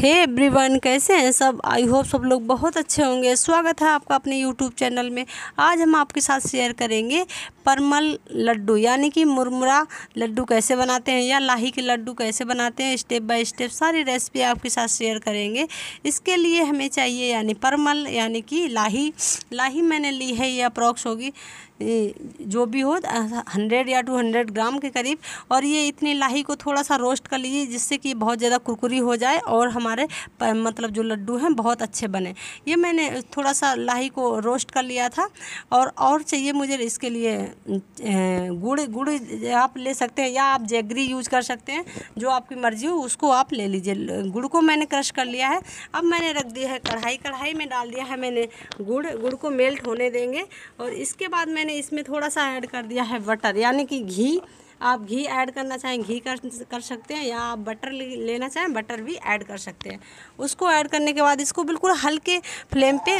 हे hey everyone कैसे हैं सब आई होप सब लोग बहुत अच्छे होंगे स्वागत है आपका अपने यूट्यूब चैनल में आज हम आपके साथ शेयर करेंगे परमल लड्डू यानी कि मुरमुरा लड्डू कैसे बनाते हैं या लाही के लड्डू कैसे बनाते हैं स्टेप बाय स्टेप सारी रेसिपी आपके साथ शेयर करेंगे इसके लिए हमें चाहिए यानी परमल यानी कि लाही लाही मैंने ली है ये अप्रॉक्स होगी जो भी हो हंड्रेड या टू हंड्रेड ग्राम के करीब और ये इतनी लाही को थोड़ा सा रोस्ट कर लीजिए जिससे कि बहुत ज़्यादा कुरकुरी हो जाए और हमारे मतलब जो लड्डू हैं बहुत अच्छे बने ये मैंने थोड़ा सा लाही को रोस्ट कर लिया था और और चाहिए मुझे इसके लिए गुड़ गुड़ आप ले सकते हैं या आप जैगरी यूज कर सकते हैं जो आपकी मर्ज़ी हो उसको आप ले लीजिए गुड़ को मैंने क्रश कर लिया है अब मैंने रख दिया है कढ़ाई कढ़ाई में डाल दिया है मैंने गुड़ गुड़ को मेल्ट होने देंगे और इसके बाद मैंने मैंने इसमें थोड़ा सा ऐड कर दिया है बटर यानी कि घी आप घी ऐड करना चाहें घी कर कर सकते हैं या आप बटर लेना चाहें बटर भी ऐड कर सकते हैं उसको ऐड करने के बाद इसको बिल्कुल हल्के फ्लेम पे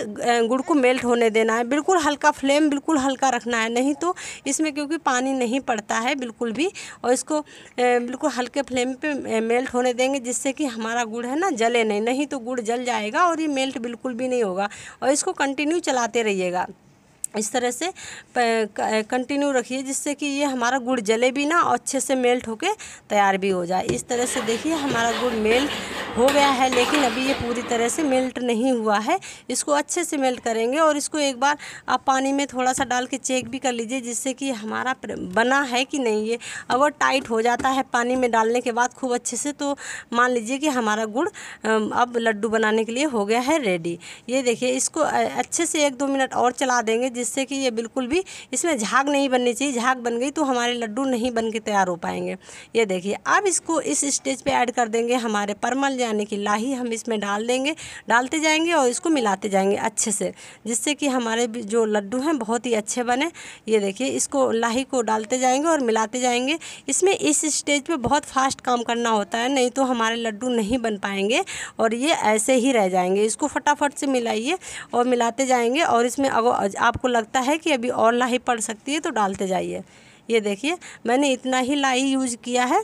गुड़ को मेल्ट होने देना है बिल्कुल हल्का फ्लेम बिल्कुल हल्का रखना है नहीं तो इसमें क्योंकि पानी नहीं पड़ता है बिल्कुल भी और इसको बिल्कुल हल्के फ्लेम पर मेल्ट होने देंगे जिससे कि हमारा गुड़ है ना जले नहीं नहीं तो गुड़ जल जाएगा और ये मेल्ट बिल्कुल भी नहीं होगा और इसको कंटिन्यू चलाते रहिएगा इस तरह से कंटिन्यू रखिए जिससे कि ये हमारा गुड़ जले भी ना और अच्छे से मेल्ट होके तैयार भी हो जाए इस तरह से देखिए हमारा गुड़ मेल्ट हो गया है लेकिन अभी ये पूरी तरह से मेल्ट नहीं हुआ है इसको अच्छे से मेल्ट करेंगे और इसको एक बार आप पानी में थोड़ा सा डाल के चेक भी कर लीजिए जिससे कि हमारा बना है कि नहीं ये अगर टाइट हो जाता है पानी में डालने के बाद खूब अच्छे से तो मान लीजिए कि हमारा गुड़ अब लड्डू बनाने के लिए हो गया है रेडी ये देखिए इसको अच्छे से एक दो मिनट और चला देंगे जिससे कि ये बिल्कुल भी इसमें झाग नहीं बननी चाहिए झाग बन गई तो हमारे लड्डू नहीं बन के तैयार हो पाएंगे ये देखिए अब इसको इस स्टेज पे ऐड कर देंगे हमारे परमल यानी कि लाही हम इसमें डाल देंगे डालते जाएंगे और इसको मिलाते जाएंगे अच्छे से जिससे कि हमारे जो लड्डू हैं बहुत ही अच्छे बने ये देखिए इसको लाही को डालते जाएंगे और मिलाते जाएंगे इसमें इस स्टेज पर बहुत फास्ट काम करना होता है नहीं तो हमारे लड्डू नहीं बन पाएंगे और ये ऐसे ही रह जाएंगे इसको फटाफट से मिलाइए और मिलाते जाएंगे और इसमें आपको लगता है कि अभी और लाही पड़ सकती है तो डालते जाइए ये देखिए मैंने इतना ही लाही यूज किया है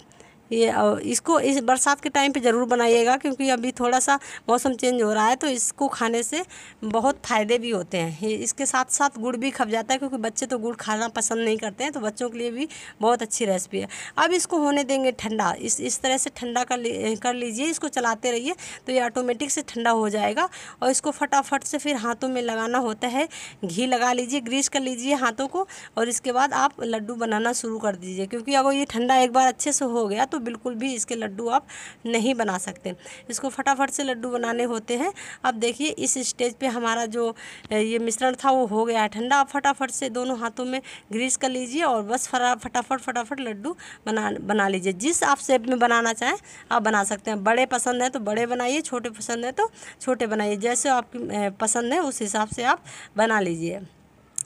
ये इसको इस बरसात के टाइम पे ज़रूर बनाइएगा क्योंकि अभी थोड़ा सा मौसम चेंज हो रहा है तो इसको खाने से बहुत फ़ायदे भी होते हैं इसके साथ साथ गुड़ भी खप जाता है क्योंकि बच्चे तो गुड़ खाना पसंद नहीं करते हैं तो बच्चों के लिए भी बहुत अच्छी रेसिपी है अब इसको होने देंगे ठंडा इस इस तरह से ठंडा कर ली कर लीजिए इसको चलाते रहिए तो ये ऑटोमेटिक से ठंडा हो जाएगा और इसको फटाफट से फिर हाथों में लगाना होता है घी लगा लीजिए ग्रीस कर लीजिए हाथों को और इसके बाद आप लड्डू बनाना शुरू कर दीजिए क्योंकि अगर ये ठंडा एक बार अच्छे से हो गया तो तो बिल्कुल भी इसके लड्डू आप नहीं बना सकते इसको फटाफट से लड्डू बनाने होते हैं अब देखिए इस स्टेज पे हमारा जो ये मिश्रण था वो हो गया है ठंडा आप फटाफट से दोनों हाथों में ग्रीस कर लीजिए और बस फटाफट फटाफट लड्डू बना बना लीजिए जिस आप शेप में बनाना चाहें आप बना सकते हैं बड़े पसंद हैं तो बड़े बनाइए छोटे पसंद हैं तो छोटे बनाइए जैसे आपकी पसंद है उस हिसाब से आप बना लीजिए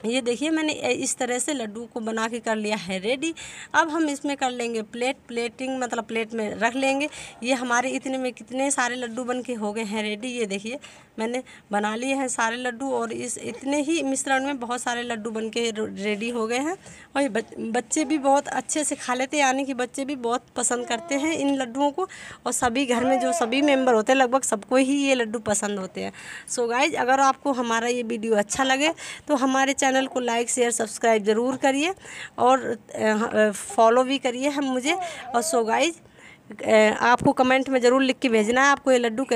ये देखिए मैंने इस तरह से लड्डू को बना के कर लिया है रेडी अब हम इसमें कर लेंगे प्लेट प्लेटिंग मतलब प्लेट में रख लेंगे ये हमारे इतने में कितने सारे लड्डू बन के हो गए हैं रेडी ये देखिए मैंने बना लिए हैं सारे लड्डू और इस इतने ही मिश्रण में बहुत सारे लड्डू बन के रेडी हो गए हैं और बच, बच्चे भी बहुत अच्छे से खा लेते हैं यानी कि बच्चे भी बहुत पसंद करते हैं इन लड्डुओं को और सभी घर में जो सभी मेम्बर होते हैं लगभग सबको ही ये लड्डू पसंद होते हैं सो गाइज अगर आपको हमारा ये वीडियो अच्छा लगे तो हमारे चैनल चैनल को लाइक शेयर सब्सक्राइब ज़रूर करिए और फॉलो भी करिए हम मुझे और सो गाइज आपको कमेंट में ज़रूर लिख के भेजना है आपको ये लड्डू